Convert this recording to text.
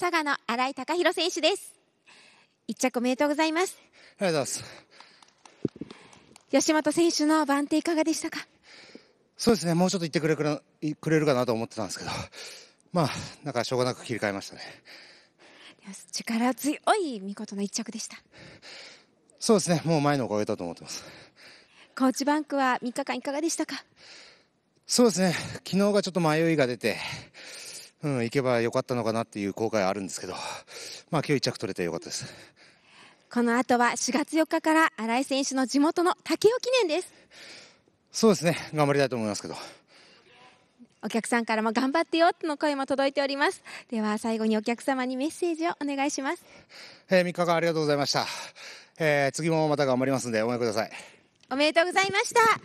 佐賀の新井貴弘選手です。一着おめでとうございます。ありがとうございます。吉本選手の番手いかがでしたかそうですね、もうちょっと言ってくれくれくれるかなと思ってたんですけど、まあ、なんかしょうがなく切り替えましたね。力強い見事な一着でした。そうですね、もう前のおかげだと思ってます。コーチバンクは3日間いかがでしたかそうですね、昨日がちょっと迷いが出て、うん、行けばよかったのかなっていう後悔あるんですけど、まあ、今日1着取れてよかったです。この後は4月4日から新井選手の地元の竹雄記念です。そうですね、頑張りたいと思いますけど。お客さんからも頑張ってよの声も届いております。では最後にお客様にメッセージをお願いします。えー、3日間ありがとうございました。えー、次もまた頑張りますんで応援ください。おめでとうございました。